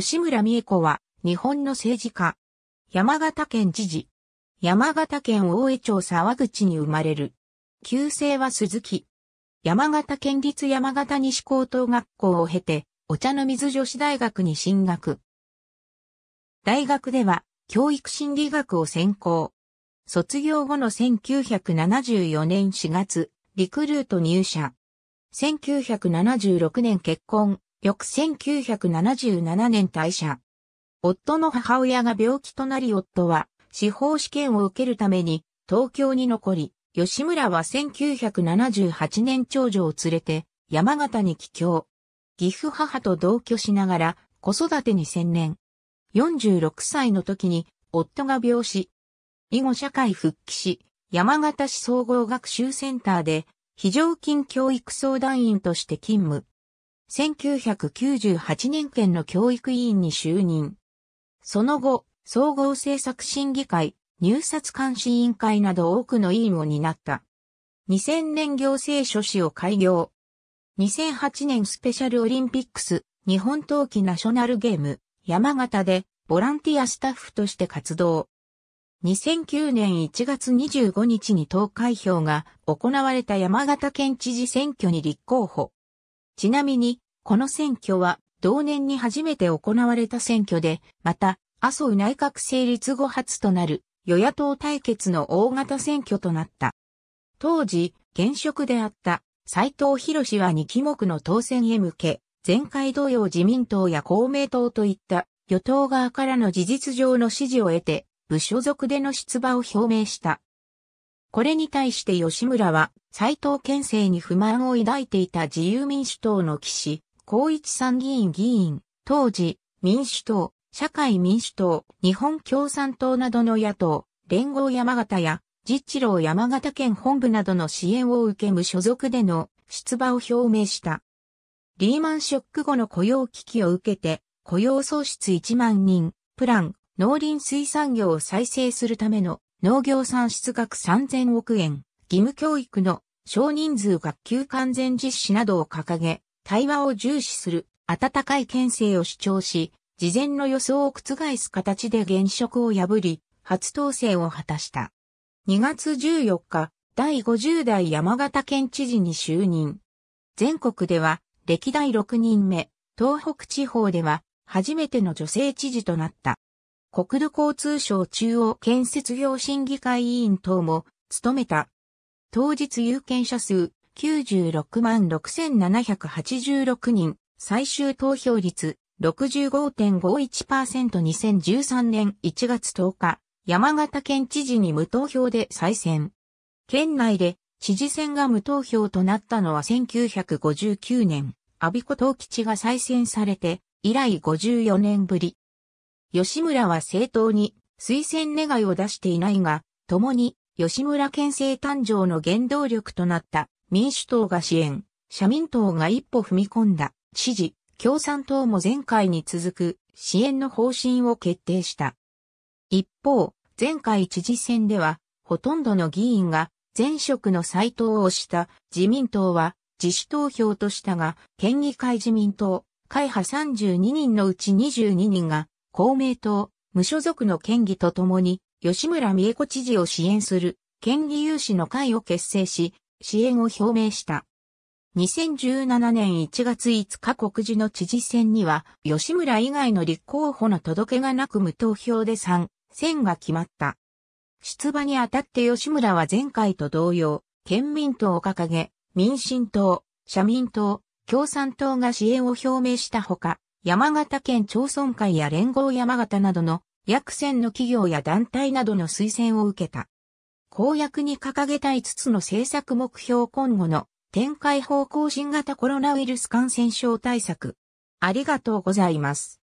吉村美恵子は、日本の政治家。山形県知事。山形県大江町沢口に生まれる。旧姓は鈴木。山形県立山形西高等学校を経て、お茶の水女子大学に進学。大学では、教育心理学を専攻。卒業後の1974年4月、リクルート入社。1976年結婚、翌1977年退社。夫の母親が病気となり夫は司法試験を受けるために東京に残り、吉村は1978年長女を連れて山形に帰郷。岐阜母と同居しながら子育てに専念。46歳の時に夫が病死。以後社会復帰し、山形市総合学習センターで非常勤教育相談員として勤務。1998年県の教育委員に就任。その後、総合政策審議会、入札監視委員会など多くの委員を担った。2000年行政書士を開業。2008年スペシャルオリンピックス、日本冬季ナショナルゲーム、山形でボランティアスタッフとして活動。2009年1月25日に投開票が行われた山形県知事選挙に立候補。ちなみに、この選挙は同年に初めて行われた選挙で、また、麻生内閣成立後初となる与野党対決の大型選挙となった。当時、現職であった斎藤博氏は2期目の当選へ向け、前回同様自民党や公明党といった与党側からの事実上の支持を得て、部所属での出馬を表明した。これに対して吉村は、斎藤県政に不満を抱いていた自由民主党の岸高一参議院議員、当時、民主党、社会民主党、日本共産党などの野党、連合山形や、実地郎山形県本部などの支援を受け無所属での出馬を表明した。リーマンショック後の雇用危機を受けて、雇用創出1万人、プラン、農林水産業を再生するための農業産出額3000億円、義務教育の少人数学級完全実施などを掲げ、対話を重視する、温かい県政を主張し、事前の予想を覆す形で現職を破り、初当選を果たした。2月14日、第50代山形県知事に就任。全国では歴代6人目、東北地方では初めての女性知事となった。国土交通省中央建設業審議会委員等も務めた。当日有権者数96万6786人、最終投票率 65.51%2013 年1月10日、山形県知事に無投票で再選。県内で知事選が無投票となったのは1959年、阿鼻子東吉が再選されて、以来54年ぶり。吉村は政党に推薦願いを出していないが、共に吉村県政誕生の原動力となった民主党が支援、社民党が一歩踏み込んだ、知事、共産党も前回に続く支援の方針を決定した。一方、前回知事選では、ほとんどの議員が前職の斎藤をした自民党は自主投票としたが、県議会自民党、会派32人のうち22人が公明党、無所属の県議とともに吉村美恵子知事を支援する県議有志の会を結成し、支援を表明した。2017年1月5日告示の知事選には、吉村以外の立候補の届けがなく無投票で3選が決まった。出馬にあたって吉村は前回と同様、県民党を掲げ、民進党、社民党、共産党が支援を表明したほか、山形県町村会や連合山形などの約1000の企業や団体などの推薦を受けた。公約に掲げた5つの政策目標今後の展開方向新型コロナウイルス感染症対策。ありがとうございます。